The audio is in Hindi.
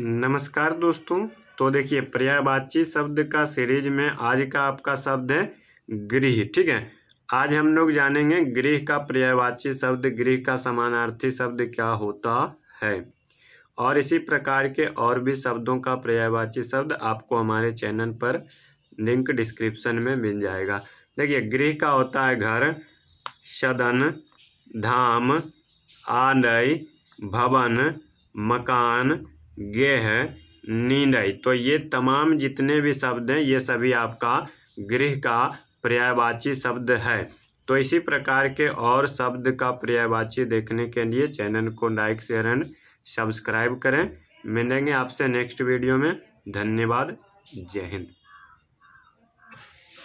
नमस्कार दोस्तों तो देखिए पर्याय बातचीत शब्द का सीरीज में आज का आपका शब्द है गृह ठीक है आज हम लोग जानेंगे गृह का पर्यायवाची शब्द गृह का समानार्थी शब्द क्या होता है और इसी प्रकार के और भी शब्दों का पर्यायवाची शब्द आपको हमारे चैनल पर लिंक डिस्क्रिप्शन में मिल जाएगा देखिए गृह का होता है घर सदन धाम आनय भवन मकान गे है नींद आई तो ये तमाम जितने भी शब्द हैं ये सभी आपका गृह का पर्यायवाची शब्द है तो इसी प्रकार के और शब्द का पर्यायवाची देखने के लिए चैनल को लाइक शेयर एंड सब्सक्राइब करें मिलेंगे आपसे नेक्स्ट वीडियो में धन्यवाद जय हिंद